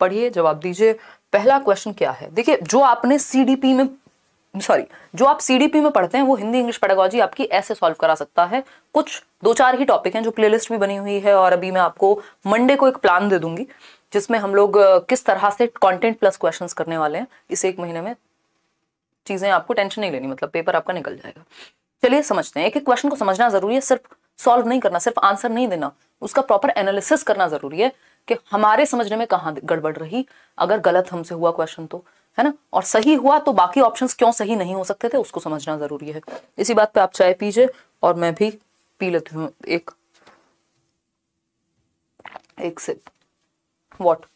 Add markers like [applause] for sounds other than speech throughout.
पढ़िए जवाब दीजिए पहला क्वेश्चन क्या है देखिए जो आपने सी में सॉरी जो आप सीडीपी में पढ़ते हैं वो हिंदी इंग्लिश पेडागोजी आपकी ऐसे सॉल्व करा सकता है कुछ दो चार ही टॉपिक हैं जो प्लेलिस्ट भी बनी हुई है और अभी मैं आपको मंडे को एक प्लान दे दूंगी जिसमें हम लोग किस तरह से कंटेंट प्लस क्वेश्चंस करने वाले हैं इस एक महीने में चीजें आपको टेंशन नहीं लेनी मतलब पेपर आपका निकल जाएगा चलिए समझते हैं एक एक क्वेश्चन को समझना जरूरी है सिर्फ सॉल्व नहीं करना सिर्फ आंसर नहीं देना उसका प्रॉपर एनालिसिस करना जरूरी है कि हमारे समझने में कहा गड़बड़ रही अगर गलत हमसे हुआ क्वेश्चन तो है ना और सही हुआ तो बाकी ऑप्शंस क्यों सही नहीं हो सकते थे उसको समझना जरूरी है इसी बात पे आप चाय पीजिए और मैं भी पी लेती हूँ एक एक सिप वॉट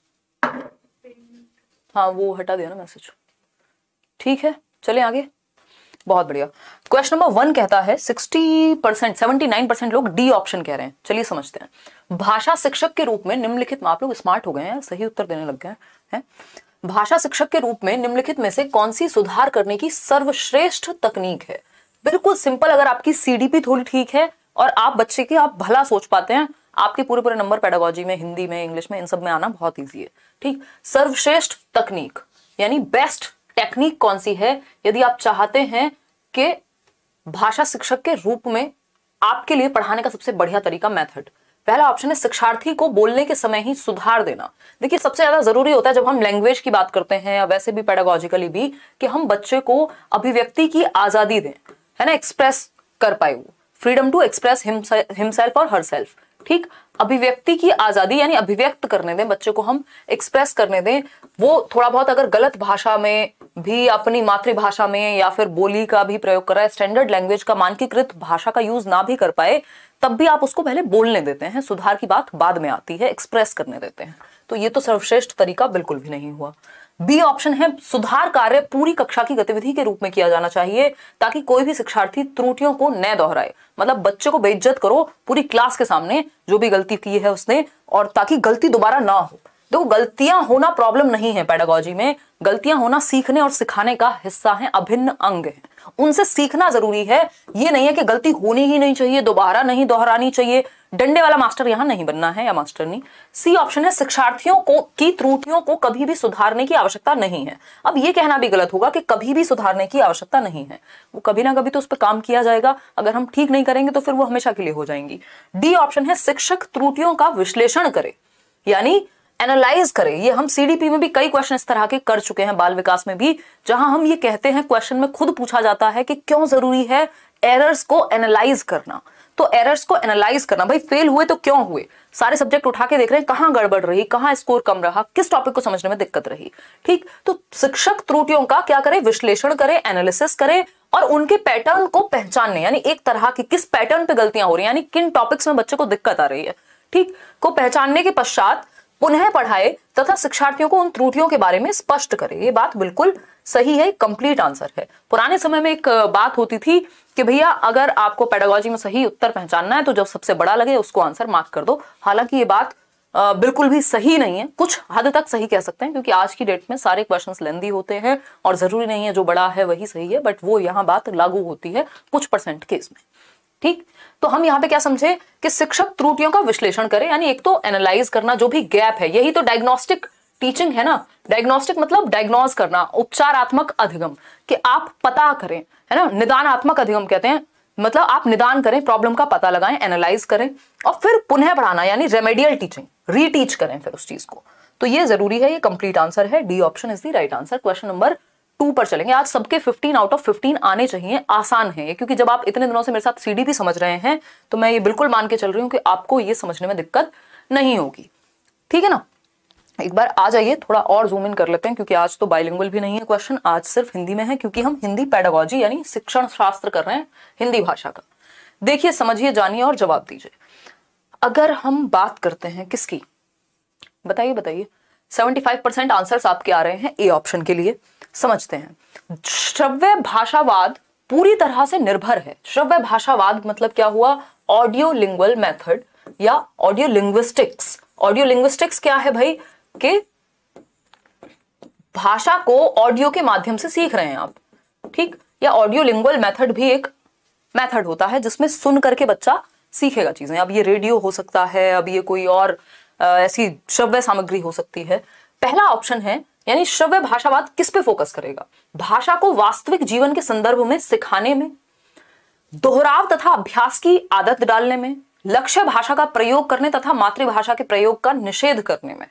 हाँ वो हटा दिया ना मैसेज ठीक है चले आगे बहुत बढ़िया क्वेश्चन नंबर वन कहता है sixty percent seventy nine percent लोग डी ऑप्शन कह रहे हैं चलिए समझते हैं भाषा शिक्षक के रूप में निम्नलिखित में आप लोग स्मार्ट हो गए हैं सही उत्तर देने लग गए हैं भाषा शिक्षक के रूप में निम्नलिखित में से कौन सी सुधार करने की सर्वश्रेष्ठ तकनीक है बिल्कुल सिंपल अगर आपकी सीडीपी थोड़ी ठीक है और आप बच्चे की आप भला सोच पाते हैं आपके पूरे पूरे नंबर पेडागोजी में हिंदी में इंग्लिश में इन सब में आना बहुत ईजी है ठीक सर्वश्रेष्ठ तकनीक यानी बेस्ट टेक्निक कौन सी है यदि आप चाहते हैं के भाषा शिक्षक के रूप में आपके लिए पढ़ाने का सबसे बढ़िया तरीका मेथड पहला ऑप्शन है शिक्षार्थी को बोलने के समय ही सुधार देना देखिए सबसे ज्यादा जरूरी होता है जब हम लैंग्वेज की बात करते हैं या वैसे भी पेडागोजिकली भी कि हम बच्चे को अभिव्यक्ति की आजादी दें है ना एक्सप्रेस कर पाए वो फ्रीडम टू एक्सप्रेस हिमसेल्फ और हर ठीक अभिव्यक्ति की आज़ादी यानी अभिव्यक्त करने दें बच्चे को हम एक्सप्रेस करने दें वो थोड़ा बहुत अगर गलत भाषा में भी अपनी मातृभाषा में या फिर बोली का भी प्रयोग कर रहा है स्टैंडर्ड लैंग्वेज का मानकीकृत भाषा का यूज ना भी कर पाए तब भी आप उसको पहले बोलने देते हैं सुधार की बात बाद में आती है एक्सप्रेस करने देते हैं तो ये तो सर्वश्रेष्ठ तरीका बिल्कुल भी नहीं हुआ बी ऑप्शन है सुधार कार्य पूरी कक्षा की गतिविधि के रूप में किया जाना चाहिए ताकि कोई भी शिक्षार्थी त्रुटियों को न दोहराए मतलब बच्चे को बेइज्जत करो पूरी क्लास के सामने जो भी गलती की है उसने और ताकि गलती दोबारा ना हो देखो गलतियां होना प्रॉब्लम नहीं है पेडागोजी में गलतियां होना सीखने और सिखाने का हिस्सा है अभिन्न अंग है उनसे सीखना जरूरी है ये नहीं है कि गलती होनी ही नहीं चाहिए दोबारा नहीं दोहरानी चाहिए डंडे वाला मास्टर यहां नहीं बनना है या मास्टर नहीं सी ऑप्शन है शिक्षार्थियों को की त्रुटियों को कभी भी सुधारने की आवश्यकता नहीं है अब यह कहना भी गलत होगा कि कभी भी सुधारने की आवश्यकता नहीं है वो कभी ना कभी तो उस पर काम किया जाएगा अगर हम ठीक नहीं करेंगे तो फिर वो हमेशा के लिए हो जाएंगी डी ऑप्शन है शिक्षक त्रुटियों का विश्लेषण करे यानी एनालाइज करें ये हम सीडीपी में भी कई क्वेश्चन इस तरह के कर चुके हैं बाल विकास में भी जहां हम ये कहते हैं क्वेश्चन में खुद पूछा जाता है कि क्यों जरूरी है एरर्स को एनालाइज करना तो एरर्स को एनालाइज करना भाई फेल हुए तो क्यों हुए सारे सब्जेक्ट उठा के देख रहे हैं कहां गड़बड़ रही कहां स्कोर कम रहा किस टॉपिक को समझने में दिक्कत रही ठीक तो शिक्षक त्रुटियों का क्या करें विश्लेषण करें एनालिसिस करें और उनके पैटर्न को पहचानने यानी एक तरह की किस पैटर्न पे गलतियां हो रही है यानी किन टॉपिक्स में बच्चे को दिक्कत आ रही है ठीक को पहचानने के पश्चात पुनः पढ़ाए तथा शिक्षार्थियों को उन त्रुटियों के बारे में स्पष्ट करे ये बात बिल्कुल सही है कंप्लीट आंसर है पुराने समय में एक बात होती थी कि भैया अगर आपको पेडोलॉजी में सही उत्तर पहचानना है तो जब सबसे बड़ा लगे उसको आंसर मार्क कर दो हालांकि ये बात बिल्कुल भी सही नहीं है कुछ हद तक सही कह सकते हैं क्योंकि आज की डेट में सारे क्वेश्चन लेंदी होते हैं और जरूरी नहीं है जो बड़ा है वही सही है बट वो यहाँ बात लागू होती है कुछ परसेंट केस में ठीक तो हम यहाँ पे क्या समझे कि शिक्षक त्रुटियों का विश्लेषण करें यानी एक तो एनालाइज करना जो भी गैप है यही तो डायग्नोस्टिक टीचिंग है ना डायग्नोस्टिक मतलब डायग्नोज करना उपचारात्मक अधिगम कि आप पता करें है ना निदानात्मक अधिगम कहते हैं मतलब आप निदान करें प्रॉब्लम का पता लगाएं एनालाइज करें और फिर पुनः पढ़ाना यानी रेमेडियल टीचिंग रीटीच करें फिर उस चीज को तो ये जरूरी है ये कंप्लीट आंसर है D option is the right answer question number two पर चलेंगे आज सबके फिफ्टीन आउट ऑफ फिफ्टीन आने चाहिए आसान है क्योंकि जब आप इतने दिनों से मेरे साथ भी समझ रहे हैं तो मैं ये बिल्कुल मान के चल रही हूं कि आपको ये समझने में दिक्कत नहीं होगी ठीक है ना एक बार आ जाइए थोड़ा और जूम इन कर लेते हैं क्योंकि आज तो बाइलिंगुअल भी नहीं है क्वेश्चन आज सिर्फ हिंदी में है क्योंकि हम हिंदी पैडागोजी यानी शिक्षण शास्त्र कर रहे हैं हिंदी भाषा का देखिए समझिए जानिए और जवाब दीजिए अगर हम बात करते हैं किसकी बताइए बताइए सेवेंटी फाइव परसेंट आंसर आपके आ रहे हैं ए ऑप्शन के लिए समझते हैं श्रव्य भाषावाद पूरी तरह से निर्भर है श्रव्य भाषावाद मतलब क्या हुआ ऑडियो लिंग्वल मेथड या ऑडियो लिंग्विस्टिक्स ऑडियो लिंग्विस्टिक्स क्या है भाई के भाषा को ऑडियो के माध्यम से सीख रहे हैं आप ठीक या ऑडियो लिंग्वल मेथड भी एक मेथड होता है जिसमें सुन करके बच्चा सीखेगा चीजें अब ये रेडियो हो सकता है अब ये कोई और ऐसी श्रव्य सामग्री हो सकती है पहला ऑप्शन है यानी श्रव्य भाषावाद किस पे फोकस करेगा भाषा को वास्तविक जीवन के संदर्भ में सिखाने में दोहराव तथा अभ्यास की आदत डालने में लक्ष्य भाषा का प्रयोग करने तथा मातृभाषा के प्रयोग का निषेध करने में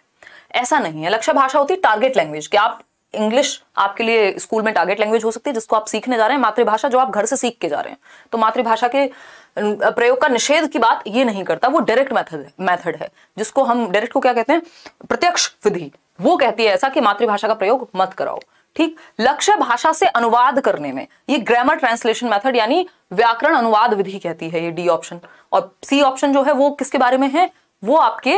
ऐसा नहीं है लक्ष्य भाषा होती टारगेट लैंग्वेज कि आप इंग्लिश आपके लिए स्कूल में टारगेट लैंग्वेज हो सकती है जिसको आप सीखने जा रहे हैं मातृभाषा जो आप घर से सीख के जा रहे हैं तो मातृभाषा के प्रयोग का निषेध की बात ये नहीं करता वो डायरेक्ट मेथड मेथड है जिसको हम डायरेक्ट को क्या कहते हैं प्रत्यक्ष विधि वो कहती है ऐसा कि मातृभाषा का प्रयोग मत कराओ ठीक लक्ष्य भाषा से अनुवाद करने में ये ग्रामर ट्रांसलेशन मेथड यानी व्याकरण अनुवाद विधि कहती है ये डी ऑप्शन और सी ऑप्शन जो है वो किसके बारे में है वो आपके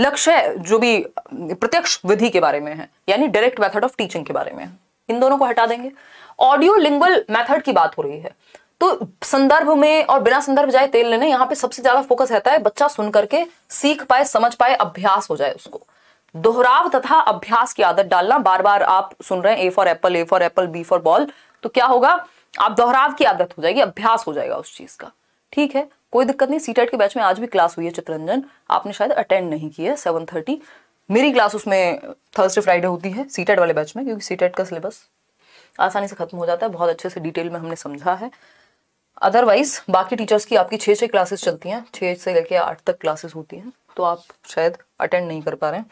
लक्ष्य जो भी प्रत्यक्ष विधि के बारे में है यानी डायरेक्ट मेथड ऑफ टीचिंग के बारे में है इन दोनों को हटा देंगे ऑडियो लिंगुअल मेथड की बात हो रही है तो संदर्भ में और बिना संदर्भ जाए तेल लेने यहाँ पे सबसे ज्यादा फोकस रहता है बच्चा सुन करके सीख पाए समझ पाए अभ्यास हो जाए उसको दोहराव तथा अभ्यास की आदत डालना बार बार आप सुन रहे हैं A for apple A for apple B for ball तो क्या होगा आप दोहराव की आदत हो जाएगी अभ्यास हो जाएगा उस चीज का ठीक है कोई दिक्कत नहीं सीटेट के बैच में आज भी क्लास हुई है चित्रंजन आपने शायद अटेंड नहीं किया है सेवन थर्टी मेरी क्लास उसमें थर्सडे फ्राइडे होती है सीटेट वाले बैच में क्योंकि सीटेट का सिलेबस आसानी से खत्म हो जाता है बहुत अच्छे से डिटेल में हमने समझा है अदरवाइज बाकी टीचर्स की आपकी छः छः क्लासेस चलती हैं छः से लेके आठ तक क्लासेस होती हैं तो आप शायद अटेंड नहीं कर पा रहे हैं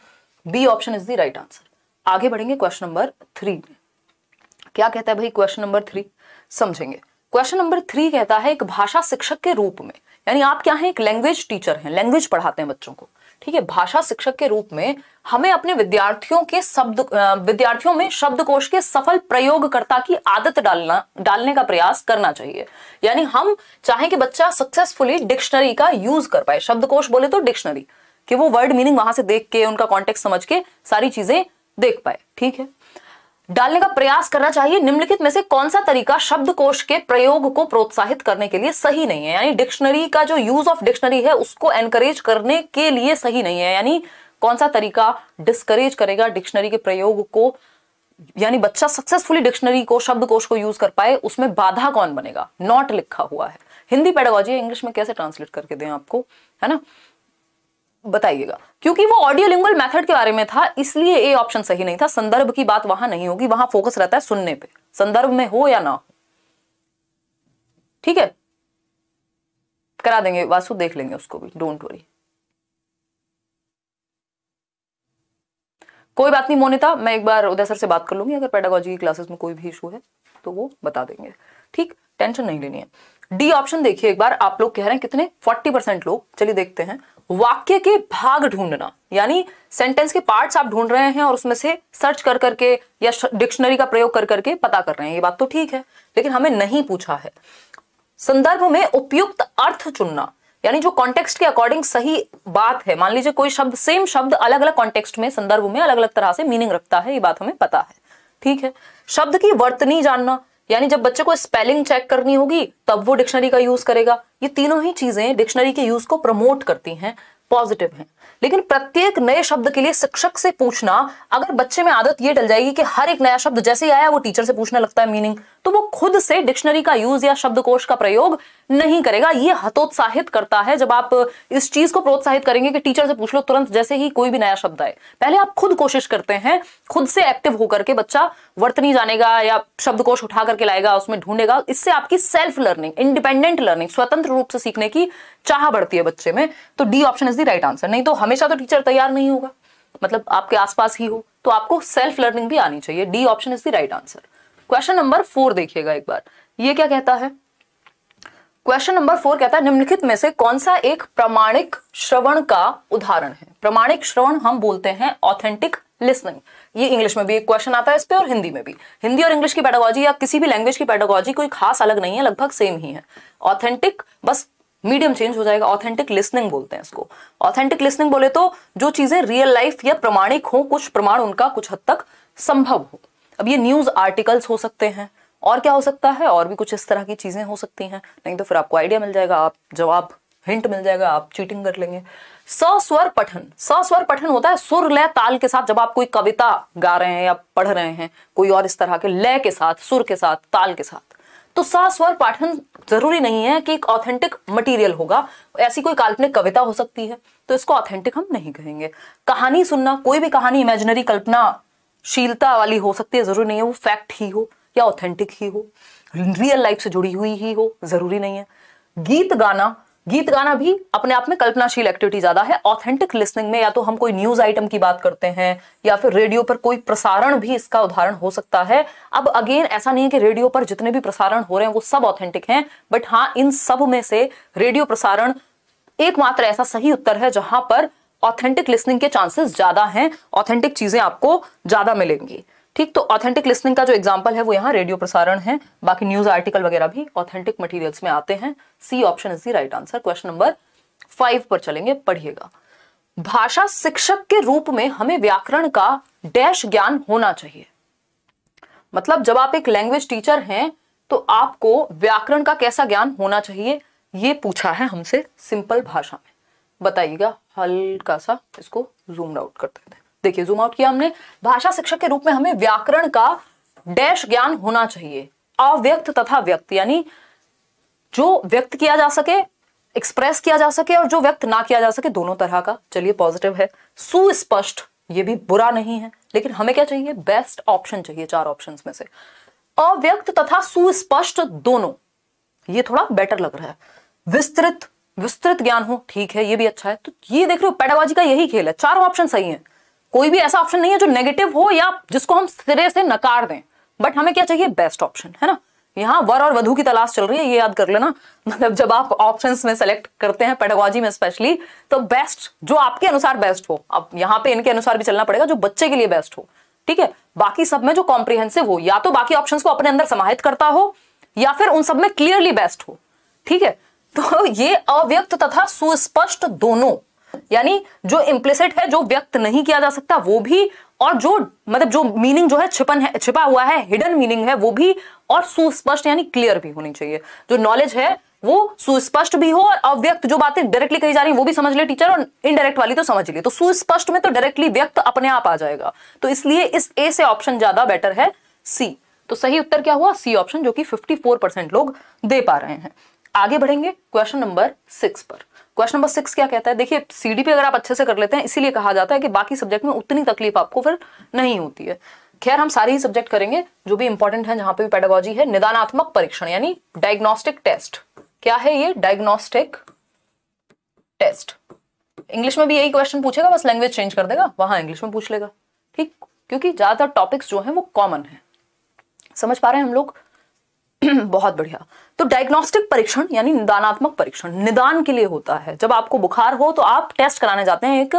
B option is the right answer आगे बढ़ेंगे क्वेश्चन नंबर थ्री क्या कहता है भाई क्वेश्चन नंबर थ्री समझेंगे क्वेश्चन नंबर थ्री कहता है एक भाषा शिक्षक के रूप में यानी आप क्या हैं एक लैंग्वेज टीचर हैं लैंग्वेज पढ़ाते हैं बच्चों को ठीक है भाषा शिक्षक के रूप में हमें अपने विद्यार्थियों के शब्द विद्यार्थियों में शब्दकोश के सफल प्रयोगकर्ता की आदत डालना डालने का प्रयास करना चाहिए यानी हम चाहें कि बच्चा सक्सेसफुली डिक्शनरी का यूज कर पाए शब्दकोश बोले तो डिक्शनरी कि वो वर्ड मीनिंग वहां से देख के उनका कॉन्टेक्ट समझ के सारी चीजें देख पाए ठीक है डालने का प्रयास करना चाहिए निम्नलिखित में से कौन सा तरीका शब्दकोश के प्रयोग को प्रोत्साहित करने के लिए सही नहीं है यानी डिक्शनरी का जो यूज ऑफ डिक्शनरी है उसको एनकरेज करने के लिए सही नहीं है यानी कौन सा तरीका डिस्करेज करेगा डिक्शनरी के प्रयोग को यानी बच्चा सक्सेसफुली डिक्शनरी को शब्दकोश को यूज कर पाए उसमें बाधा कौन बनेगा नॉट लिखा हुआ है हिंदी पेडोलॉजी इंग्लिश में कैसे ट्रांसलेट करके दें आपको है ना बताइएगा क्योंकि वो ऑडियो लिंगुअल मेथड के बारे में था इसलिए ए ऑप्शन सही नहीं था संदर्भ की बात वहां नहीं होगी वहां फोकस रहता है सुनने पे संदर्भ में हो या ना हो ठीक है करा देंगे वासु देख लेंगे उसको भी डोंट वरी कोई बात नहीं मोनिता मैं एक बार उदय सर से बात कर लूंगी अगर पेडागोजी की क्लासेस में कोई भी इशू है तो वो बता देंगे ठीक टेंशन नहीं लेनी है डी ऑप्शन देखिए एक बार आप लोग कह रहे हैं कितने 40 परसेंट लोग चलिए देखते हैं वाक्य के भाग ढूंढना यानी सेंटेंस के पार्ट्स आप ढूंढ रहे हैं और उसमें से सर्च कर करके या डिक्शनरी का प्रयोग कर करके पता कर रहे हैं ये बात तो ठीक है लेकिन हमें नहीं पूछा है संदर्भ में उपयुक्त अर्थ चुनना यानी जो कॉन्टेक्स्ट के अकॉर्डिंग सही बात है मान लीजिए कोई शब्द सेम शब्द अलग अलग कॉन्टेक्स्ट में संदर्भ में अलग अलग तरह से मीनिंग रखता है ये बात हमें पता है ठीक है शब्द की वर्तनी जानना यानी जब बच्चे को स्पेलिंग चेक करनी होगी तब वो डिक्शनरी का यूज करेगा ये तीनों ही चीजें डिक्शनरी के यूज को प्रमोट करती हैं पॉजिटिव हैं लेकिन प्रत्येक नए शब्द के लिए शिक्षक से पूछना अगर बच्चे में आदत ये डल जाएगी कि हर एक नया शब्द जैसे ही आया वो टीचर से पूछने लगता है मीनिंग तो वो खुद से डिक्शनरी का यूज या शब्दकोश का प्रयोग नहीं करेगा ये हतोत्साहित करता है जब आप इस चीज को प्रोत्साहित करेंगे कि टीचर से पूछ लो तुरंत जैसे ही कोई भी नया शब्द आए पहले आप खुद कोशिश करते हैं खुद से एक्टिव होकर के बच्चा वर्तनी जानेगा या शब्दकोश उठा करके लाएगा उसमें ढूंढेगा इससे आपकी सेल्फ लर्निंग इंडिपेंडेंट लर्निंग स्वतंत्र रूप से सीखने की चाह बढ़ती है बच्चे में तो D option is the right answer नहीं तो हमेशा तो टीचर तैयार नहीं होगा मतलब आपके आसपास ही हो तो आपको सेल्फ लर्निंग भी आनी चाहिए D option is the right answer question number four देखिएगा एक बार ये क्या कहता है क्वेश्चन नंबर फोर कहता है निम्नलिखित में से कौन सा एक प्रमाणिक श्रवण का उदाहरण है प्रमाणिक श्रवण हम बोलते हैं ऑथेंटिक लिसनिंग ये इंग्लिश में भी एक क्वेश्चन आता है इस पर और हिंदी में भी हिंदी और इंग्लिश की पैडागोजी या किसी भी लैंग्वेज की पैडागोजी कोई खास अलग नहीं है लगभग सेम ही है ऑथेंटिक बस मीडियम चेंज हो जाएगा ऑथेंटिक लिसनिंग बोलते हैं इसको ऑथेंटिक लिसनिंग बोले तो जो चीजें रियल लाइफ या प्रमाणिक हो कुछ प्रमाण उनका कुछ हद तक संभव हो अब ये न्यूज़ आर्टिकल्स हो सकते हैं और क्या हो सकता है और भी कुछ इस तरह की चीज़ें हो सकती हैं नहीं तो फिर आपको आइडिया मिल जाएगा आप जवाब हिंट मिल जाएगा आप चीटिंग कर लेंगे सस्वर पठन सस्वर पठन होता है सुर लय ताल के साथ जब आप कोई कविता गा रहे हैं या पढ़ रहे हैं कोई और इस तरह के लय के साथ सुर के साथ ताल के साथ तो सस्वर पाठन जरूरी नहीं है कि एक ऑथेंटिक मटेरियल होगा ऐसी कोई काल्पनिक कविता हो सकती है तो इसको ऑथेंटिक हम नहीं कहेंगे कहानी सुनना कोई भी कहानी इमेजिनरी कल्पना शीलता वाली हो सकती है जरूरी नहीं है वो फैक्ट ही हो या ऑथेंटिक ही हो रियल लाइफ से जुड़ी हुई ही हो जरूरी नहीं है गीत गाना गीत गाना भी अपने आप में कल्पनाशील एक्टिविटी ज्यादा है ऑथेंटिक लिसनिंग में या तो हम कोई न्यूज आइटम की बात करते हैं या फिर रेडियो पर कोई प्रसारण भी इसका उदाहरण हो सकता है अब अगेन ऐसा नहीं है कि रेडियो पर जितने भी प्रसारण हो रहे हैं वो सब ऑथेंटिक हैं बट हाँ इन सब में से रेडियो प्रसारण एकमात्र ऐसा सही उत्तर है जहां पर ऑथेंटिक लिसनिंग के चांसेस ज्यादा हैं ऑथेंटिक चीजें आपको ज्यादा मिलेंगी ठीक तो ऑथेंटिक लिसनिंग का जो एग्जाम्पल है वो यहाँ रेडियो प्रसारण है बाकी न्यूज आर्टिकल वगैरह भी ऑथेंटिक मटीरियल्स में आते हैं C option is the right answer question number five पर चलेंगे पढ़िएगा भाषा शिक्षक के रूप में हमें व्याकरण का डैश ज्ञान होना चाहिए मतलब जब आप एक लैंग्वेज टीचर हैं तो आपको व्याकरण का कैसा ज्ञान होना चाहिए ये पूछा है हमसे सिंपल भाषा में बताइएगा हल्का सा इसको जूम आउट करते हैं देखिए जूम आउट किया हमने भाषा शिक्षक के रूप में हमें व्याकरण का डैश ज्ञान होना चाहिए अव्यक्त तथा व्यक्त यानी जो व्यक्त किया जा सके एक्सप्रेस किया जा सके और जो व्यक्त ना किया जा सके दोनों तरह का चलिए पॉजिटिव है सुस्पष्ट ये भी बुरा नहीं है लेकिन हमें क्या चाहिए बेस्ट ऑप्शन चाहिए चार ऑप्शन में से अव्यक्त तथा सुस्पष्ट दोनों ये थोड़ा बेटर लग रहा है विस्तृत विस्तृत ज्ञान हो ठीक है ये भी अच्छा है तो ये देख रहे हो पेडागॉजी का यही खेल है चारों ऑप्शन सही है कोई भी ऐसा ऑप्शन नहीं है जो नेगेटिव हो या जिसको हम सिरे से नकार दें बट हमें क्या चाहिए बेस्ट ऑप्शन है ना यहाँ वर और वधु की तलाश चल रही है ये याद कर लेना मतलब जब आप ऑप्शंस में सेलेक्ट करते हैं पेडागॉजी में स्पेशली तो बेस्ट जो आपके अनुसार बेस्ट हो अब यहाँ पे इनके अनुसार भी चलना पड़ेगा जो बच्चे के लिए बेस्ट हो ठीक है बाकी सब में जो कॉम्प्रिहेंसिव हो या तो बाकी ऑप्शन को अपने अंदर समाहित करता हो या फिर उन सब में क्लियरली बेस्ट हो ठीक है तो ये अव्यक्त तथा सुस्पष्ट दोनों यानी जो इम्प्लिसिट है जो व्यक्त नहीं किया जा सकता वो भी और जो मतलब जो मीनिंग जो है छिपन है छिपा हुआ है हिडन मीनिंग है वो भी और सुस्पष्ट यानी क्लियर भी होनी चाहिए जो नॉलेज है वो सुस्पष्ट भी हो और अव्यक्त जो बातें डायरेक्टली कही जा रही है वो भी समझ ले टीचर और इनडायरेक्ट वाली तो समझ ली तो सुस्पष्ट में तो डायरेक्टली व्यक्त अपने आप आ जाएगा तो इसलिए इस ए से ऑप्शन ज्यादा बेटर है सी तो सही उत्तर क्या हुआ सी ऑप्शन जो कि 54 परसेंट लोग दे पा रहे हैं आगे बढ़ेंगे क्वेश्चन नंबर सिक्स पर क्वेश्चन नंबर सिक्स क्या कहता है देखिए सीडीपी अगर आप अच्छे से कर लेते हैं इसीलिए कहा जाता है कि बाकी सब्जेक्ट में उतनी तकलीफ आपको फिर नहीं होती है खैर हम सारे ही सब्जेक्ट करेंगे जो भी इंपॉर्टेंट है जहां पर भी है निदानात्मक परीक्षण यानी डायग्नोस्टिक टेस्ट क्या है ये डायग्नोस्टिक टेस्ट इंग्लिश में भी यही क्वेश्चन पूछेगा बस लैंग्वेज चेंज कर देगा वहां इंग्लिश में पूछ लेगा ठीक क्योंकि ज्यादातर टॉपिक्स जो हैं वो कॉमन है समझ पा रहे हैं हम लोग [clears throat] बहुत बढ़िया तो डायग्नोस्टिक परीक्षण यानी निदानात्मक परीक्षण निदान के लिए होता है जब आपको बुखार हो तो आप टेस्ट कराने जाते हैं एक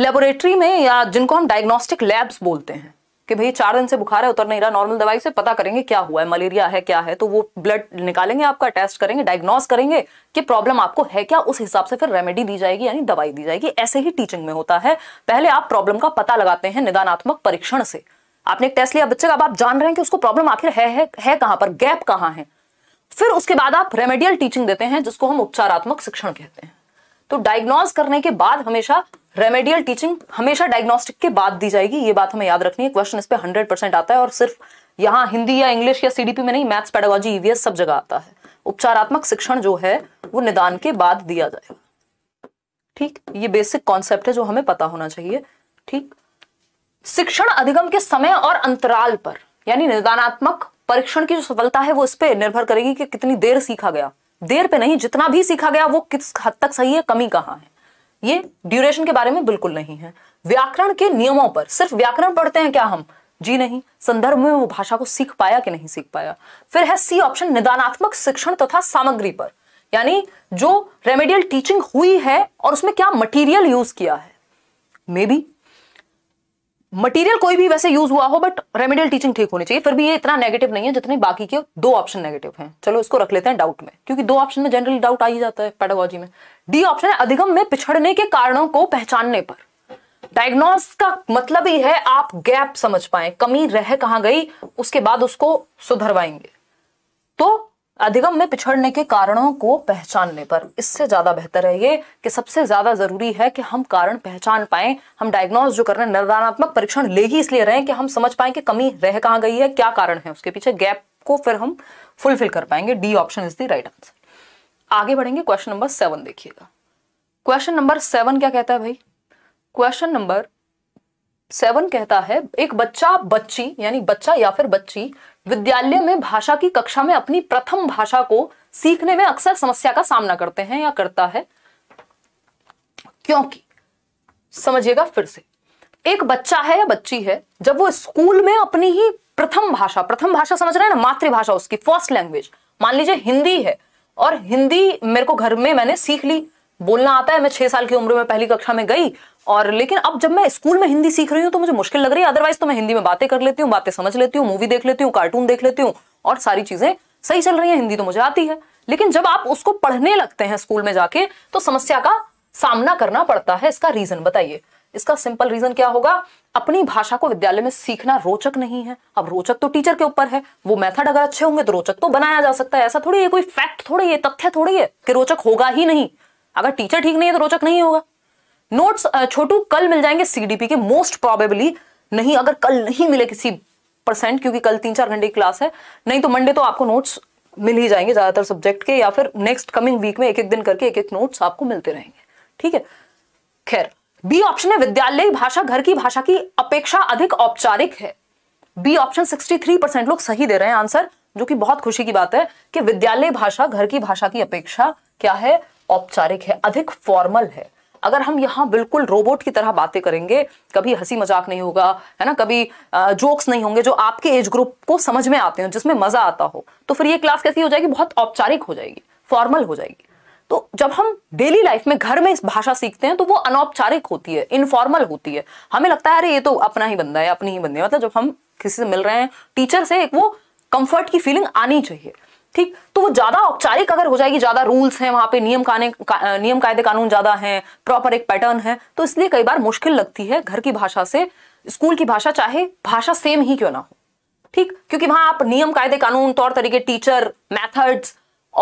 लेबोरेटरी में या जिनको हम डायग्नोस्टिक लैब्स बोलते हैं कि भाई चार दिन से बुखार है उतर नहीं रहा नॉर्मल दवाई से पता करेंगे क्या हुआ है मलेरिया है क्या है तो वो ब्लड निकालेंगे आपका टेस्ट करेंगे डायग्नोस करेंगे कि प्रॉब्लम आपको है क्या उस हिसाब से फिर रेमेडी दी जाएगी यानी दवाई दी जाएगी ऐसे ही टीचिंग में होता है पहले आप प्रॉब्लम का पता लगाते हैं निदानात्मक परीक्षण से आपने एक टेस्ट लिया बच्चे का अब आप जान रहे हैं कि उसको प्रॉब्लम आखिर है, है, है कहां पर गैप कहाँ है फिर उसके बाद आप रेमेडियल टीचिंग देते हैं जिसको हम उपचारात्मक शिक्षण कहते हैं तो डायग्नोज करने के बाद हमेशा रेमेडियल टीचिंग हमेशा डायग्नोस्टिक के बाद दी जाएगी ये बात हमें याद रखनी है क्वेश्चन इस पर हंड्रेड आता है और सिर्फ यहां हिंदी या इंग्लिश या सीडीपी में नहीं मैथ्स पैडोलॉजी ईवीएस सब जगह आता है उपचारात्मक शिक्षण जो है वो निदान के बाद दिया जाएगा ठीक ये बेसिक कॉन्सेप्ट है जो हमें पता होना चाहिए ठीक शिक्षण अधिगम के समय और अंतराल पर यानी निदानात्मक परीक्षण की जो सफलता है वो इस पर निर्भर करेगी कि कितनी देर सीखा गया देर पे नहीं जितना भी सीखा गया वो किस हद तक सही है कमी कहाँ है ये ड्यूरेशन के बारे में बिल्कुल नहीं है व्याकरण के नियमों पर सिर्फ व्याकरण पढ़ते हैं क्या हम जी नहीं संदर्भ में वो भाषा को सीख पाया कि नहीं सीख पाया फिर है सी ऑप्शन निदानात्मक शिक्षण तथा तो सामग्री पर यानी जो रेमेडियल टीचिंग हुई है और उसमें क्या मटेरियल यूज किया है मे बी मटेरियल कोई भी वैसे यूज हुआ हो बट रेमेडियल टीचिंग ठीक होनी चाहिए फिर भी ये इतना नेगेटिव नहीं है जितने बाकी के दो ऑप्शन नेगेटिव हैं चलो इसको रख लेते हैं डाउट में क्योंकि दो ऑप्शन में जनरली डाउट आ ही जाता है पेडागोजी में डी ऑप्शन है अधिगम में पिछड़ने के कारणों को पहचानने पर डायग्नोस का मतलब ही है आप गैप समझ पाए कमी रह कहां गई उसके बाद उसको सुधरवाएंगे तो अधिगम में पिछड़ने के कारणों को पहचानने पर इससे ज्यादा बेहतर है ये कि सबसे ज्यादा जरूरी है कि हम कारण पहचान पाए हम डायग्नोस जो कर रहे हैं निर्धारणात्मक परीक्षण ले ही इसलिए रहे कि हम समझ पाए कि कमी रह कहां गई है क्या कारण है उसके पीछे गैप को फिर हम फुलफिल कर पाएंगे D option is the right answer आगे बढ़ेंगे क्वेश्चन नंबर सेवन देखिएगा क्वेश्चन नंबर सेवन क्या कहता है भाई क्वेश्चन नंबर सेवन कहता है एक बच्चा बच्ची यानी बच्चा या फिर बच्ची विद्यालय में भाषा की कक्षा में अपनी प्रथम भाषा को सीखने में अक्सर समस्या का सामना करते हैं या करता है क्योंकि समझिएगा फिर से एक बच्चा है या बच्ची है जब वो स्कूल में अपनी ही प्रथम भाषा प्रथम भाषा समझ रहे हैं ना मातृभाषा उसकी फर्स्ट लैंग्वेज मान लीजिए हिंदी है और हिंदी मेरे को घर में मैंने सीख ली बोलना आता है मैं छह साल की उम्र में पहली कक्षा में गई और लेकिन अब जब मैं स्कूल में हिंदी सीख रही हूँ तो मुझे मुश्किल लग रही है अदरवाइज तो मैं हिंदी में बातें कर लेती हूँ बातें समझ लेती हूँ मूवी देख लेती हूँ कार्टून देख लेती हूँ और सारी चीजें सही चल रही है हिंदी तो मुझे आती है लेकिन जब आप उसको पढ़ने लगते हैं स्कूल में जाके तो समस्या का सामना करना पड़ता है इसका रीजन बताइए इसका सिंपल रीजन क्या होगा अपनी भाषा को विद्यालय में सीखना रोचक नहीं है अब रोचक तो टीचर के ऊपर है वो मेथड अगर अच्छे होंगे तो रोचक तो बनाया जा सकता है ऐसा थोड़ी है कोई फैक्ट थोड़ी है तथ्य थोड़ी है कि रोचक होगा ही नहीं अगर टीचर ठीक नहीं है तो रोचक नहीं होगा नोट्स uh, छोटू कल मिल जाएंगे सीडीपी के मोस्ट प्रोबेबली नहीं अगर कल नहीं मिले किसी परसेंट क्योंकि कल तीन चार घंटे की क्लास है नहीं तो मंडे तो आपको नोट्स मिल ही जाएंगे ज्यादातर सब्जेक्ट के या फिर नेक्स्ट कमिंग वीक में एक एक दिन करके एक एक नोट्स आपको मिलते रहेंगे ठीक है खैर बी ऑप्शन है विद्यालय भाषा घर की भाषा की अपेक्षा अधिक औपचारिक है बी ऑप्शन सिक्सटी परसेंट लोग सही दे रहे हैं आंसर जो कि बहुत खुशी की बात है कि विद्यालय भाषा घर की भाषा की अपेक्षा क्या है औपचारिक है अधिक फॉर्मल है अगर हम यहाँ बिल्कुल रोबोट की तरह बातें करेंगे कभी हंसी मजाक नहीं होगा है ना कभी जोक्स नहीं होंगे जो आपके एज ग्रुप को समझ में आते हो जिसमें मजा आता हो तो फिर ये क्लास कैसी हो जाएगी बहुत औपचारिक हो जाएगी फॉर्मल हो जाएगी तो जब हम डेली लाइफ में घर में इस भाषा सीखते हैं तो वो अनौपचारिक होती है इनफॉर्मल होती है हमें लगता है अरे ये तो अपना ही बंदा है अपनी ही बंदे मतलब जब हम किसी से मिल रहे हैं टीचर से एक वो कंफर्ट की फीलिंग आनी चाहिए ठीक तो वो ज्यादा औपचारिक अगर हो जाएगी ज्यादा रूल्स हैं वहां पे नियम काने का, नियम कायदे कानून ज्यादा हैं प्रॉपर एक पैटर्न है तो इसलिए कई बार मुश्किल लगती है घर की भाषा से स्कूल की भाषा चाहे भाषा सेम ही क्यों ना हो ठीक क्योंकि वहां आप नियम कायदे कानून तौर तरीके टीचर मैथड्स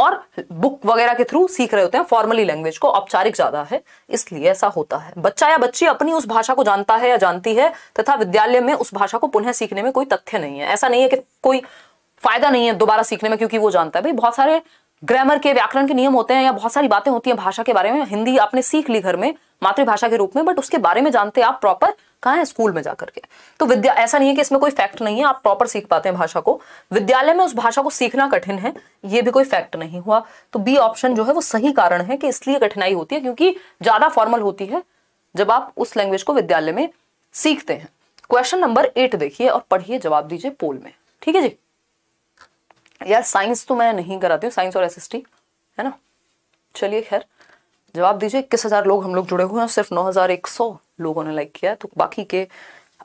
और बुक वगैरह के थ्रू सीख रहे होते हैं फॉर्मली लैंग्वेज को औपचारिक ज्यादा है इसलिए ऐसा होता है बच्चा या बच्ची अपनी उस भाषा को जानता है या जानती है तथा विद्यालय में उस भाषा को पुनः सीखने में कोई तथ्य नहीं है ऐसा नहीं है कि कोई फायदा नहीं है दोबारा सीखने में क्योंकि वो जानता है भाई बहुत सारे ग्रामर के व्याकरण के नियम होते हैं या बहुत सारी बातें होती हैं भाषा के बारे में हिंदी आपने सीख ली घर में मातृभाषा के रूप में बट उसके बारे में जानते हैं आप प्रॉपर कहाँ है स्कूल में जाकर के तो विद्या ऐसा नहीं है कि इसमें कोई फैक्ट नहीं है आप प्रॉपर सीख पाते हैं भाषा को विद्यालय में उस भाषा को सीखना कठिन है ये भी कोई फैक्ट नहीं हुआ तो बी ऑप्शन जो है वो सही कारण है कि इसलिए कठिनाई होती है क्योंकि ज्यादा फॉर्मल होती है जब आप उस लैंग्वेज को विद्यालय में सीखते हैं क्वेश्चन नंबर एट देखिए और पढ़िए जवाब दीजिए पोल में ठीक है जी यार साइंस तो मैं नहीं कराती हूँ साइंस और एस है ना चलिए खैर जवाब दीजिए इक्कीस हज़ार लोग हम लोग जुड़े हुए हैं सिर्फ नौ हज़ार एक सौ लोगों ने लाइक किया है तो बाकी के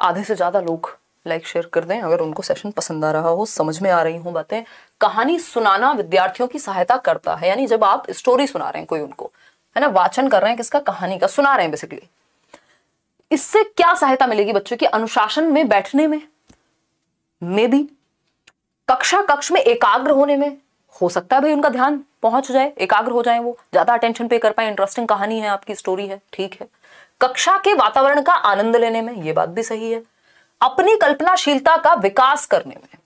आधे से ज़्यादा लोग लाइक शेयर कर दें अगर उनको सेशन पसंद आ रहा हो समझ में आ रही हो बातें कहानी सुनाना विद्यार्थियों की सहायता करता है यानी जब आप स्टोरी सुना रहे हैं कोई उनको है ना वाचन कर रहे हैं किसका कहानी का सुना रहे हैं बेसिकली इससे क्या सहायता मिलेगी बच्चों की अनुशासन में बैठने में मे बी कक्षा कक्ष में एकाग्र होने में हो सकता है भाई उनका ध्यान पहुंच जाए एकाग्र हो जाए वो ज्यादा अटेंशन पे कर पाए इंटरेस्टिंग कहानी है आपकी स्टोरी है ठीक है कक्षा के वातावरण का आनंद लेने में ये बात भी सही है अपनी कल्पनाशीलता का विकास करने में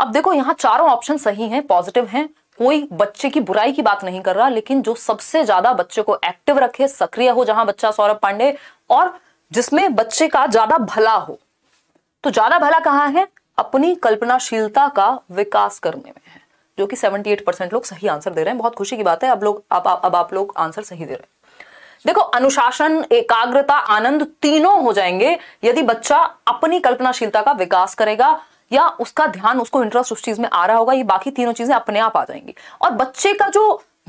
अब देखो यहाँ चारों ऑप्शन सही हैं पॉजिटिव हैं कोई बच्चे की बुराई की बात नहीं कर रहा लेकिन जो सबसे ज्यादा बच्चे को एक्टिव रखे सक्रिय हो जहां बच्चा सौरभ पांडे और जिसमें बच्चे का ज्यादा भला हो तो ज्यादा भला कहाँ है अपनी कल्पनाशीलता का विकास करने में है जो कि 78 परसेंट लोग सही आंसर दे रहे हैं बहुत खुशी की बात है अब लोग अब अब आप लोग आंसर सही दे रहे हैं देखो अनुशासन एकाग्रता आनंद तीनों हो जाएंगे यदि बच्चा अपनी कल्पनाशीलता का विकास करेगा या उसका ध्यान उसको इंटरेस्ट उस चीज में आ रहा होगा ये बाकी तीनों चीजें अपने आप आ जाएंगी और बच्चे का जो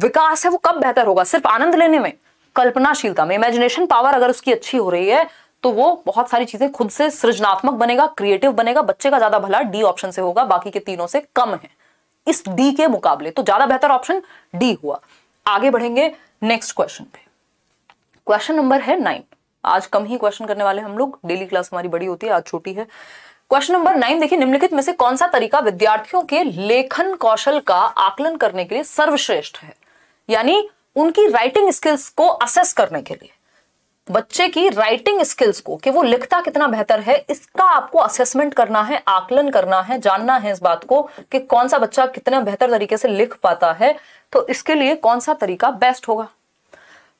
विकास है वो कब बेहतर होगा सिर्फ आनंद लेने में कल्पनाशीलता में इमेजिनेशन पावर अगर उसकी अच्छी हो रही है तो वो बहुत सारी चीजें खुद से सृजनात्मक बनेगा क्रिएटिव बनेगा बच्चे का ज्यादा भला डी ऑप्शन से होगा बाकी के तीनों से कम है इस डी के मुकाबले तो ज्यादा बेहतर ऑप्शन डी हुआ आगे बढ़ेंगे नेक्स्ट क्वेश्चन पे क्वेश्चन नंबर है नाइन आज कम ही क्वेश्चन करने वाले हम लोग डेली क्लास हमारी बड़ी होती है आज छोटी है क्वेश्चन नंबर नाइन देखिए निम्नलिखित में से कौन सा तरीका विद्यार्थियों के लेखन कौशल का आकलन करने के लिए सर्वश्रेष्ठ है यानी उनकी राइटिंग स्किल्स को असेस करने के लिए बच्चे की राइटिंग स्किल्स को कि वो लिखता कितना बेहतर है इसका आपको असेसमेंट करना है आकलन करना है जानना है इस बात को कि कौन सा बच्चा कितना बेहतर तरीके से लिख पाता है तो इसके लिए कौन सा तरीका बेस्ट होगा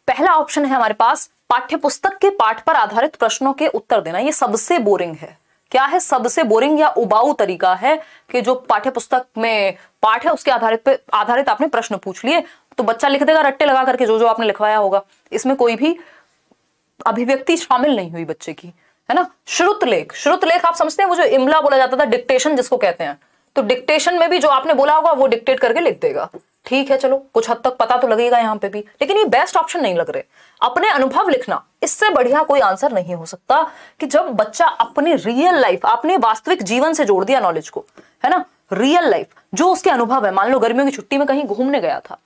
पहला ऑप्शन है हमारे पास पुस्तक के पाठ पर आधारित प्रश्नों के उत्तर देना ये सबसे बोरिंग है क्या है सबसे बोरिंग या उबाऊ तरीका है कि जो पाठ्यपुस्तक में पाठ है उसके आधारित पे आधारित आपने प्रश्न पूछ लिए तो बच्चा लिख देगा रट्टे लगा करके जो जो आपने लिखवाया होगा इसमें कोई भी अभिव्यक्ति शामिल नहीं हुई बच्चे की है ना श्रुत लेख श्रुत लेख आप समझते हैं वो जो इमला बोला जाता था डिक्टेशन जिसको कहते हैं तो डिक्टेशन में भी जो आपने बोला होगा वो डिक्टेट करके लिख देगा ठीक है चलो कुछ हद तक पता तो लगेगा यहाँ पे भी लेकिन ये बेस्ट ऑप्शन नहीं लग रहे अपने अनुभव लिखना इससे बढ़िया कोई आंसर नहीं हो सकता कि जब बच्चा अपनी रियल लाइफ अपने वास्तविक जीवन से जोड़ दिया नॉलेज को है ना रियल लाइफ जो उसके अनुभव है मान लो गर्मियों की छुट्टी में कहीं घूमने गया था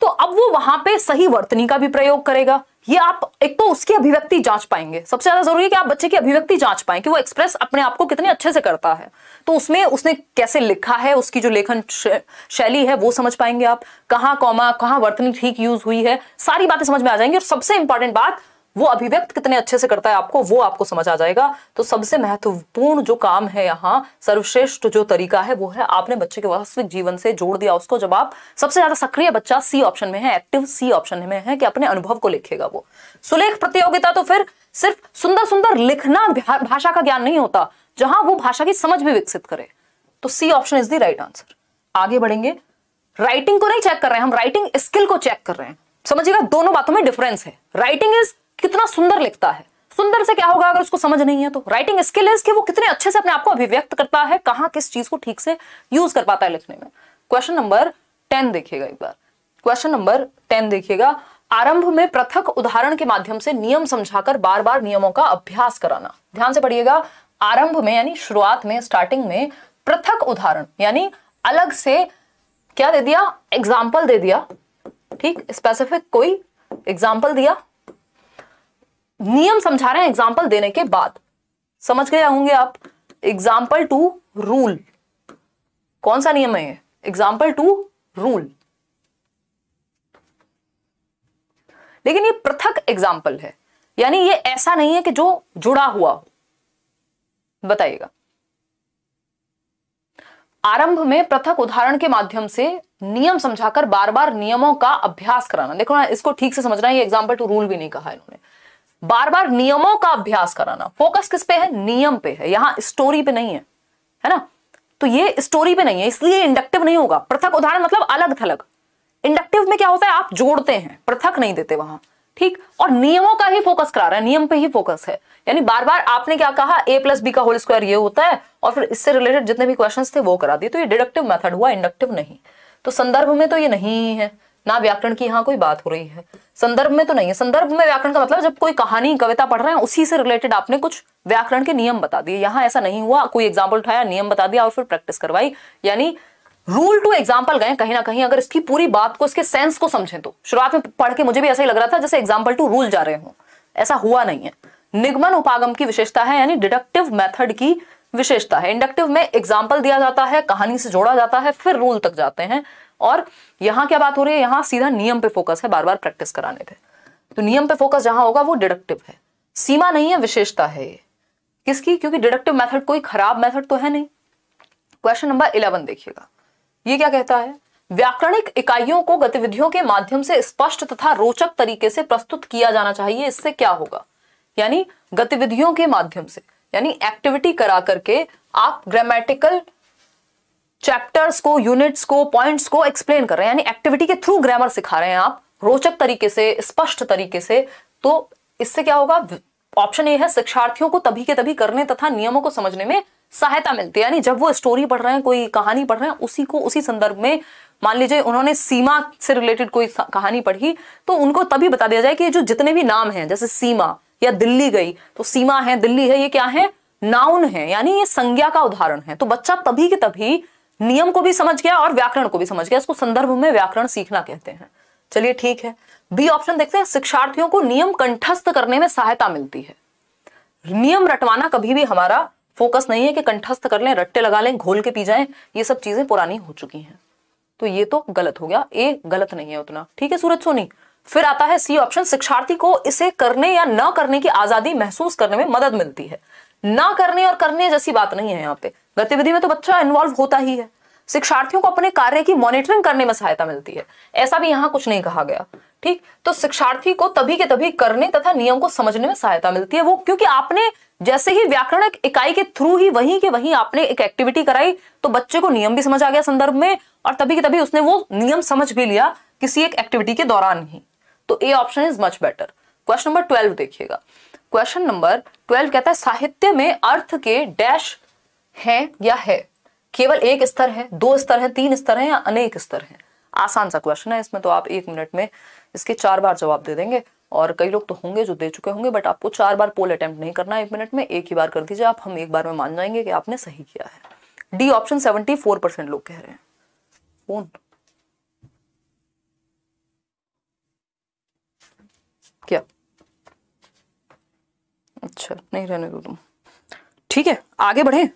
तो अब वो वहां पे सही वर्तनी का भी प्रयोग करेगा ये आप एक तो उसकी अभिव्यक्ति जांच पाएंगे सबसे ज्यादा जरूरी है कि आप बच्चे की अभिव्यक्ति जांच पाएं कि वो एक्सप्रेस अपने आप को कितने अच्छे से करता है तो उसमें उसने कैसे लिखा है उसकी जो लेखन शैली है वो समझ पाएंगे आप कहाँ कौमा कहाँ वर्तनी ठीक यूज हुई है सारी बातें समझ में आ जाएंगी और सबसे इंपॉर्टेंट बात वो अभिव्यक्त कितने अच्छे से करता है आपको वो आपको समझ आ जाएगा तो सबसे महत्वपूर्ण जो काम है यहाँ सर्वश्रेष्ठ जो तरीका है वो है आपने बच्चे के वास्तविक जीवन से जोड़ दिया उसको जब आप सबसे ज्यादा सक्रिय बच्चा सी ऑप्शन में है एक्टिव सी ऑप्शन में है कि अपने अनुभव को लिखेगा वो सुलेख प्रतियोगिता तो फिर सिर्फ सुंदर सुंदर लिखना भाषा का ज्ञान नहीं होता जहां वो भाषा की समझ भी विकसित करे तो C option is the right answer आगे बढ़ेंगे राइटिंग को नहीं चेक कर रहे हैं हम राइटिंग स्किल को चेक कर रहे हैं समझिएगा दोनों बातों में डिफरेंस है राइटिंग इज कितना सुंदर लिखता है सुंदर से क्या होगा अगर उसको समझ नहीं है तो राइटिंग स्किल इज कि वो कितने अच्छे से अपने आप को अभिव्यक्त करता है कहां किस चीज को ठीक से यूज कर पाता है लिखने में क्वेश्चन नंबर टेन देखिएगा एक बार क्वेश्चन नंबर टेन देखिएगा आरंभ में पृथक उदाहरण के माध्यम से नियम समझाकर बार बार नियमों का अभ्यास कराना ध्यान से पढ़िएगा आरंभ में यानी शुरुआत में स्टार्टिंग में पृथक उदाहरण यानी अलग से क्या दे दिया एग्जाम्पल दे दिया ठीक स्पेसिफिक कोई एग्जाम्पल दिया नियम समझा रहे हैं एग्जाम्पल देने के बाद समझ गए होंगे आप एग्जाम्पल टू रूल कौन सा नियम है ये एग्जाम्पल टू रूल लेकिन ये पृथक एग्जाम्पल है यानी ये ऐसा नहीं है कि जो जुड़ा हुआ हो बताइएगा आरंभ में पृथक उदाहरण के माध्यम से नियम समझाकर बार बार नियमों का अभ्यास कराना देखो ना इसको ठीक से समझना ये एग्जाम्पल टू रूल भी नहीं कहा इन्होंने बार बार नियमों का अभ्यास कराना फोकस किस पे है नियम पे है यहां स्टोरी पे नहीं है है ना तो ये स्टोरी पे नहीं है इसलिए इंडक्टिव नहीं होगा पृथक उदाहरण मतलब अलग थलग इंडक्टिव में क्या होता है आप जोड़ते हैं पृथक नहीं देते वहां ठीक और नियमों का ही फोकस करा रहा है नियम पे ही फोकस है यानी बार बार आपने क्या कहा ए प्लस बी का होल स्क्वायर ये होता है और फिर इससे रिलेटेड जितने भी क्वेश्चन थे वो करा दिए तो ये डिडक्टिव मेथड हुआ इंडक्टिव नहीं तो संदर्भ में तो ये नहीं है ना व्याकरण की यहाँ कोई बात हो रही है संदर्भ में तो नहीं है संदर्भ में व्याकरण का मतलब जब कोई कहानी कविता पढ़ रहे हैं उसी से रिलेटेड आपने कुछ व्याकरण के नियम बता दिए यहाँ ऐसा नहीं हुआ कोई एग्जाम्पल उठाया नियम बता दिया और फिर प्रैक्टिस करवाई यानी रूल टू एग्जाम्पल गए कहीं ना कहीं अगर इसकी पूरी बात को इसके सेंस को समझें तो शुरुआत में पढ़ के मुझे भी ऐसा ही लग रहा था जैसे एग्जाम्पल टू रूल जा रहे हो ऐसा हुआ नहीं है निगमन उपागम की विशेषता है यानी डिडक्टिव मेथड की विशेषता है इंडक्टिव में एग्जाम्पल दिया जाता है कहानी से जोड़ा जाता है फिर रूल तक जाते हैं और यहां क्या बात हो रही है यहां सीधा नियम पे फोकस है बार बार प्रैक्टिस कराने पे तो नियम पे फोकस जहां होगा वो डिडक्टिव है सीमा नहीं है विशेषता है किसकी क्योंकि डिडक्टिव मेथड कोई खराब मेथड तो है नहीं क्वेश्चन नंबर इलेवन देखिएगा ये क्या कहता है व्याकरणिक इकाइयों को गतिविधियों के माध्यम से स्पष्ट तथा रोचक तरीके से प्रस्तुत किया जाना चाहिए इससे क्या होगा यानी गतिविधियों के माध्यम से यानी एक्टिविटी करा करके आप ग्रामेटिकल चैप्टर्स को यूनिट्स को पॉइंट्स को एक्सप्लेन कर रहे हैं यानी एक्टिविटी के थ्रू ग्रामर सिखा रहे हैं आप रोचक तरीके से स्पष्ट तरीके से तो इससे क्या होगा ऑप्शन ए है शिक्षार्थियों को तभी के तभी करने तथा नियमों को समझने में सहायता मिलती है यानी जब वो स्टोरी पढ़ रहे हैं कोई कहानी पढ़ रहे हैं उसी को उसी संदर्भ में मान लीजिए उन्होंने सीमा से रिलेटेड कोई कहानी पढ़ी तो उनको तभी बता दिया जाए कि जो जितने भी नाम हैं जैसे सीमा या दिल्ली गई तो सीमा है दिल्ली है ये क्या है नाउन है यानी ये संज्ञा का उदाहरण है तो बच्चा तभी के तभी नियम को भी समझ गया और व्याकरण को भी समझ गया इसको संदर्भ में व्याकरण सीखना कहते हैं चलिए ठीक है बी ऑप्शन देखते हैं शिक्षार्थियों को नियम कंठस्थ करने में सहायता मिलती है नियम रटवाना कभी भी हमारा फोकस नहीं है कि कंठस्थ कर लें रट्टे लगा लें घोल के पी जाएं ये सब चीजें पुरानी हो चुकी हैं तो ये तो गलत हो गया ए गलत नहीं है उतना ठीक है सूरज सोनी फिर आता है सी ऑप्शन शिक्षार्थी को इसे करने या न करने की आजादी महसूस करने में मदद मिलती है ना करने और करने जैसी बात नहीं है यहाँ पे गतिविधि में तो बच्चा इन्वॉल्व होता ही है शिक्षार्थियों को अपने कार्य की मॉनिटरिंग करने में सहायता मिलती है ऐसा भी यहाँ कुछ नहीं कहा गया ठीक तो शिक्षार्थी को तभी के तभी करने तथा नियम को समझने में सहायता मिलती है वो क्योंकि आपने जैसे ही व्याकरण इकाई के थ्रू ही वहीं के वही आपने एक एक्टिविटी कराई तो बच्चे को नियम भी समझ आ गया संदर्भ में और तभी के तभी उसने वो नियम समझ भी लिया किसी एक एक्टिविटी के दौरान ही तो A option is much better question number twelve देखिएगा क्वेश्चन नंबर ट्वेल्व कहता है साहित्य में अर्थ के डैश है या है केवल एक स्तर है दो स्तर है तीन स्तर है या अनेक स्तर है आसान सा क्वेश्चन है इसमें तो आप एक मिनट में इसके चार बार जवाब दे देंगे और कई लोग तो होंगे जो दे चुके होंगे बट आपको चार बार पोल अटेम्प्ट नहीं करना है एक मिनट में एक ही बार कर दीजिए आप हम एक बार में मान जाएंगे कि आपने सही किया है D option seventy four percent लोग कह रहे हैं फोन क्या अच्छा नहीं रहने दो तुम ठीक है आगे बढ़े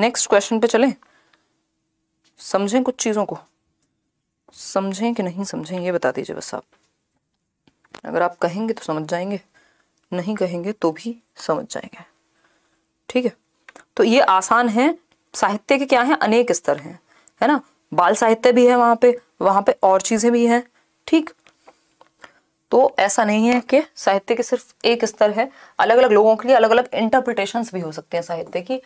नेक्स्ट क्वेश्चन पे चलें समझें कुछ चीज़ों को समझें कि नहीं समझें ये बता दीजिए बस आप अगर आप कहेंगे तो समझ जाएंगे नहीं कहेंगे तो भी समझ जाएंगे ठीक है तो ये आसान है साहित्य के क्या है अनेक स्तर हैं है ना बाल साहित्य भी है वहां पे वहां पे और चीज़ें भी हैं ठीक तो ऐसा नहीं है कि साहित्य के सिर्फ एक स्तर है अलग अलग लोगों के लिए अलग अलग इंटरप्रिटेशन भी हो सकते हैं साहित्य की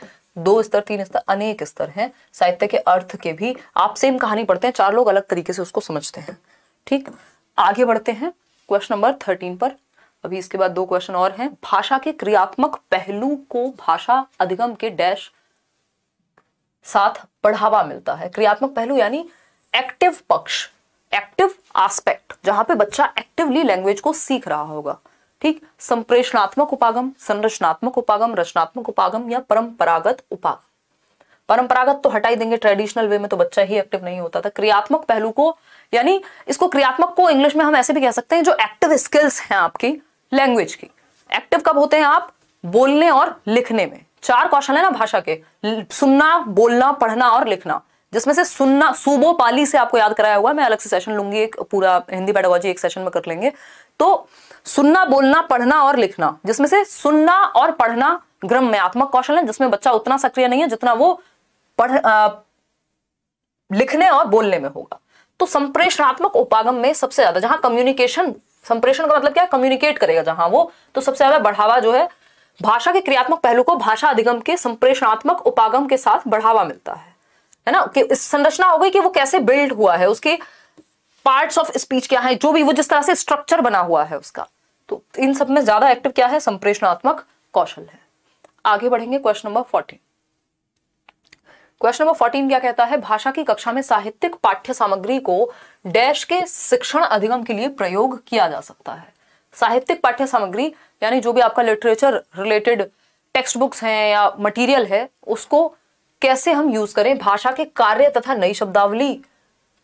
दो स्तर तीन स्तर अनेक स्तर हैं साहित्य के अर्थ के भी आप सेम कहानी पढ़ते हैं चार लोग अलग तरीके से उसको समझते हैं ठीक आगे बढ़ते हैं क्वेश्चन नंबर थर्टीन पर अभी इसके बाद दो क्वेश्चन और हैं भाषा के क्रियात्मक पहलू को भाषा अधिगम के डैश साथ बढ़ावा मिलता है क्रियात्मक पहलू यानी एक्टिव पक्ष एक्टिव आस्पेक्ट जहां पे बच्चा एक्टिवली लैंग्वेज को सीख रहा होगा ठीक संप्रेषणात्मक उपागम संरचनात्मक उपागम रचनात्मक उपागम या परंपरागत उपागम परंपरागत तो हटाई देंगे ट्रेडिशनल वे में तो बच्चा ही एक्टिव नहीं होता था क्रियात्मक पहलू को यानी इसको क्रियात्मक को इंग्लिश में हम ऐसे भी कह सकते हैं जो एक्टिव स्किल्स हैं आपकी लैंग्वेज की एक्टिव कब होते हैं आप बोलने और लिखने में चार कौशल है ना भाषा के सुनना बोलना पढ़ना और लिखना जिसमें से सुनना सुबो पाली से आपको याद कराया हुआ मैं अलग से सेशन लूंगी एक पूरा हिंदी पैडोलॉजी एक सेशन में कर लेंगे तो सुनना बोलना पढ़ना और लिखना जिसमें से सुनना और पढ़ना ग्रम्यात्मक कौशल है जिसमें बच्चा उतना सक्रिय नहीं है जितना वो पढ़ आ, लिखने और बोलने में होगा तो संप्रेषणात्मक उपागम में सबसे ज्यादा जहां कम्युनिकेशन संप्रेषण का मतलब क्या है कम्युनिकेट करेगा जहां वो तो सबसे ज्यादा बढ़ावा जो है भाषा के क्रियात्मक पहलू को भाषा अधिगम के संप्रेषणात्मक उपागम के साथ बढ़ावा मिलता है है ना कि संरचना हो गई कि वो कैसे बिल्ड हुआ है उसके पार्ट्स ऑफ स्पीच क्या है जो भी वो जिस तरह से स्ट्रक्चर बना हुआ है उसका तो इन सब में ज्यादा एक्टिव क्या है संप्रेषणात्मक कौशल है आगे बढ़ेंगे question number fourteen question number fourteen क्या कहता है भाषा की कक्षा में साहित्यिक पाठ्य सामग्री को डैश के शिक्षण अधिगम के लिए प्रयोग किया जा सकता है साहित्यिक पाठ्य सामग्री यानी जो भी आपका लिटरेचर रिलेटेड टेक्स्ट बुक्स हैं या मटेरियल है उसको कैसे हम यूज करें भाषा के कार्य तथा नई शब्दावली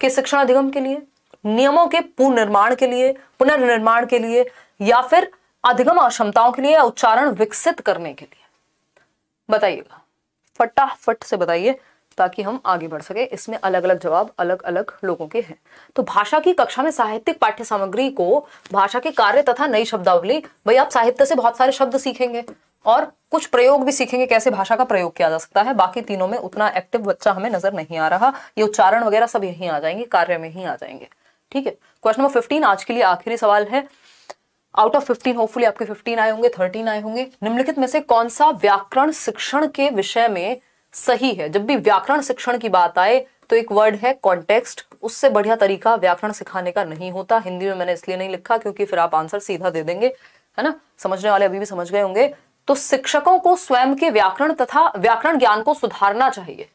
के शिक्षण अधिगम के लिए नियमों के पुनर्निर्माण के लिए पुनर्निर्माण के लिए या फिर अधिगम अक्षमताओं के लिए उच्चारण विकसित करने के लिए बताइएगा फटाफट से बताइए ताकि हम आगे बढ़ सके इसमें अलग अलग जवाब अलग अलग लोगों के हैं तो भाषा की कक्षा में साहित्यिक पाठ्य सामग्री को भाषा के कार्य तथा नई शब्दावली भाई आप साहित्य से बहुत सारे शब्द सीखेंगे और कुछ प्रयोग भी सीखेंगे कैसे भाषा का प्रयोग किया जा सकता है बाकी तीनों में उतना एक्टिव बच्चा हमें नजर नहीं आ रहा ये उच्चारण वगैरह सब यही आ जाएंगे कार्य में ही आ जाएंगे ठीक है क्वेश्चन नंबर फिफ्टीन आज के लिए आखिरी सवाल है आउट ऑफ फिफ्टीन होपफुली आपके फिफ्टीन आए होंगे थर्टीन आए होंगे निम्नलिखित में से कौन सा व्याकरण शिक्षण के विषय में सही है जब भी व्याकरण शिक्षण की बात आए तो एक वर्ड है कॉन्टेक्स्ट उससे बढ़िया तरीका व्याकरण सिखाने का नहीं होता हिंदी में मैंने इसलिए नहीं लिखा क्योंकि फिर आप आंसर सीधा दे देंगे है ना समझने वाले अभी भी समझ गए होंगे तो शिक्षकों को स्वयं के व्याकरण तथा व्याकरण ज्ञान को सुधारना चाहिए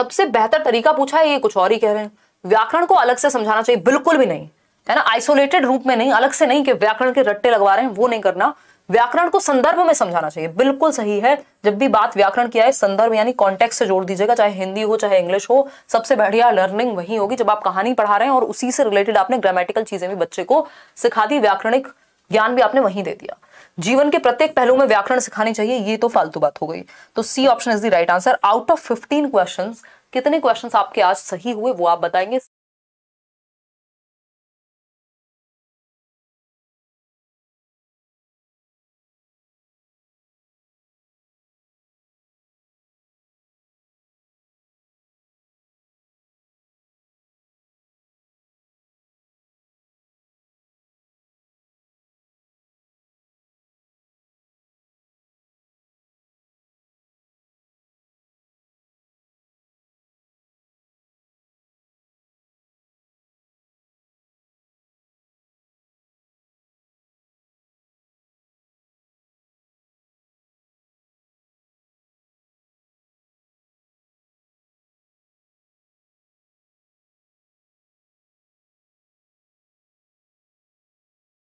सबसे बेहतर तरीका पूछा है ये कुछ और ही कह रहे हैं व्याकरण को अलग से समझाना चाहिए बिल्कुल भी नहीं है ना आइसोलेटेड रूप में नहीं अलग से नहीं कि व्याकरण के रट्टे लगवा रहे हैं वो नहीं करना व्याकरण को संदर्भ में समझाना चाहिए बिल्कुल सही है जब भी बात व्याकरण की आए संदर्भ यानी कॉन्टेक्स्ट से जोड़ दीजिएगा चाहे हिंदी हो चाहे इंग्लिश हो सबसे बढ़िया लर्निंग वही होगी जब आप कहानी पढ़ा रहे हैं और उसी से रिलेटेड आपने ग्रामेटिकल चीजें भी बच्चे को सिखा दी व्याकरणिक ज्ञान भी आपने वहीं दे दिया जीवन के प्रत्येक पहलू में व्याकरण सिखानी चाहिए ये तो फालतू बात हो गई तो C option is the right answer out of fifteen question कितने क्वेश्चन आपके आज सही हुए वो आप बताएंगे